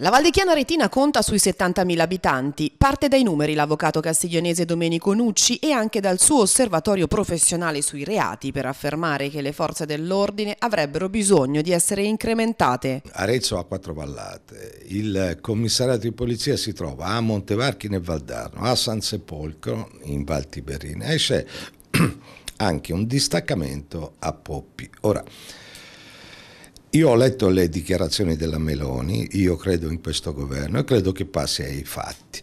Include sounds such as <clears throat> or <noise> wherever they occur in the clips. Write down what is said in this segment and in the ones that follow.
La Valdechiana Retina conta sui 70.000 abitanti. Parte dai numeri l'avvocato castiglionese Domenico Nucci e anche dal suo osservatorio professionale sui reati per affermare che le forze dell'ordine avrebbero bisogno di essere incrementate. Arezzo ha quattro vallate. Il commissariato di polizia si trova a Montevarchi nel Valdarno, a San Sepolcro in Val Tiberina e c'è <clears throat> anche un distaccamento a Poppi. Ora, io ho letto le dichiarazioni della Meloni, io credo in questo governo e credo che passi ai fatti.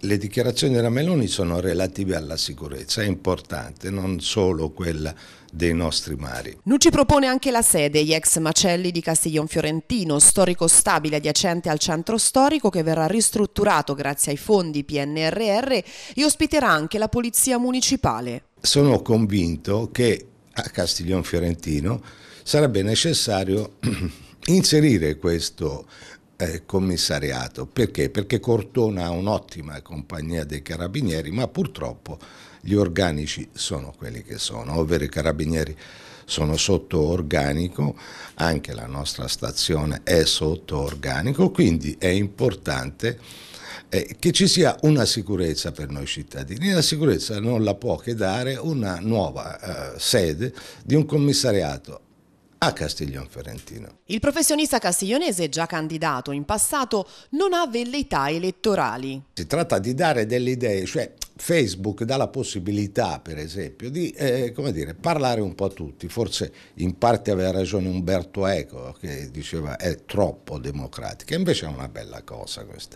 Le dichiarazioni della Meloni sono relative alla sicurezza, è importante, non solo quella dei nostri mari. Nucci propone anche la sede, gli ex macelli di Castiglion Fiorentino, storico stabile adiacente al centro storico che verrà ristrutturato grazie ai fondi PNRR e ospiterà anche la polizia municipale. Sono convinto che a Castiglion Fiorentino, sarebbe necessario <clears throat> inserire questo eh, commissariato. Perché? Perché Cortona ha un'ottima compagnia dei carabinieri, ma purtroppo gli organici sono quelli che sono, ovvero i carabinieri sono sotto organico, anche la nostra stazione è sotto organico, quindi è importante eh, che ci sia una sicurezza per noi cittadini. La sicurezza non la può che dare una nuova eh, sede di un commissariato a Castiglione Ferentino. Il professionista castiglionese già candidato in passato non ha velleità elettorali. Si tratta di dare delle idee, cioè Facebook dà la possibilità, per esempio, di eh, dire, parlare un po' a tutti. Forse in parte aveva ragione Umberto Eco che diceva è troppo democratica, invece è una bella cosa questa.